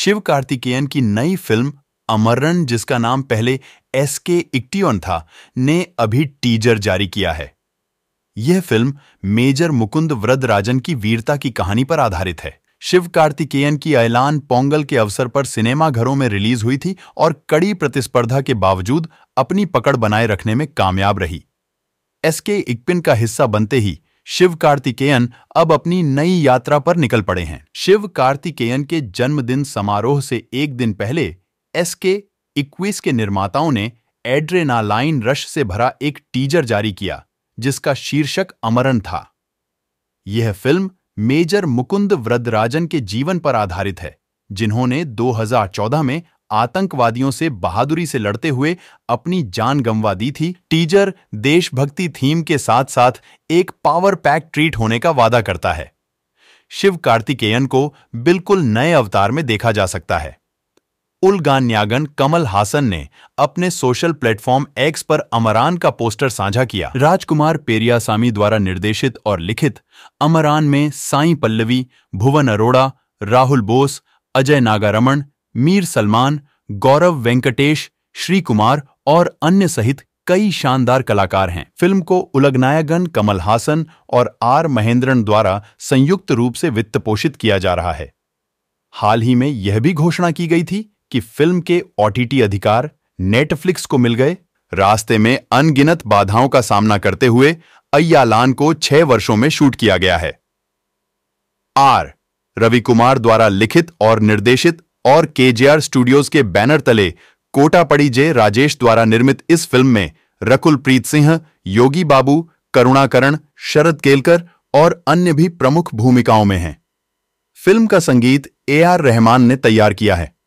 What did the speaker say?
शिव कार्तिकेयन की नई फिल्म अमरन जिसका नाम पहले एस के इक्टियन था ने अभी टीजर जारी किया है यह फिल्म मेजर मुकुंद व्रदराजन की वीरता की कहानी पर आधारित है शिव कार्तिकेयन की ऐलान पोंगल के अवसर पर सिनेमाघरों में रिलीज हुई थी और कड़ी प्रतिस्पर्धा के बावजूद अपनी पकड़ बनाए रखने में कामयाब रही एस के इक्पिन का हिस्सा बनते ही शिव कार्तिकेयन अब अपनी नई यात्रा पर निकल पड़े हैं शिव कार्तिकेयन के जन्मदिन समारोह से एक दिन पहले एस के के निर्माताओं ने एड्रेनालाइन रश से भरा एक टीजर जारी किया जिसका शीर्षक अमरन था यह फिल्म मेजर मुकुंद व्रदराजन के जीवन पर आधारित है जिन्होंने 2014 में आतंकवादियों से बहादुरी से लड़ते हुए अपनी जान गंवा दी थी टीजर देशभक्ति थीम के साथ साथ एक पावर पैक ट्रीट होने का वादा करता है शिव कार्तिकेयन को बिल्कुल नए अवतार में देखा जा सकता है उलगान्यागन कमल हासन ने अपने सोशल प्लेटफॉर्म एक्स पर अमरान का पोस्टर साझा किया राजकुमार पेरियासामी द्वारा निर्देशित और लिखित अमरान में साई पल्लवी भुवन अरोड़ा राहुल बोस अजय नागारमण मीर सलमान गौरव वेंकटेश श्री कुमार और अन्य सहित कई शानदार कलाकार हैं फिल्म को उलगनायागन कमल हासन और आर महेंद्रन द्वारा संयुक्त रूप से वित्त पोषित किया जा रहा है हाल ही में यह भी घोषणा की गई थी कि फिल्म के ओटीटी अधिकार नेटफ्लिक्स को मिल गए रास्ते में अनगिनत बाधाओं का सामना करते हुए अय्यालान को छह वर्षों में शूट किया गया है आर रवि कुमार द्वारा लिखित और निर्देशित और केजेआर स्टूडियोज के बैनर तले कोटा पड़ी जे राजेश द्वारा निर्मित इस फिल्म में रकुल प्रीत सिंह योगी बाबू करुणाकरण शरद केलकर और अन्य भी प्रमुख भूमिकाओं में हैं फिल्म का संगीत ए आर रहमान ने तैयार किया है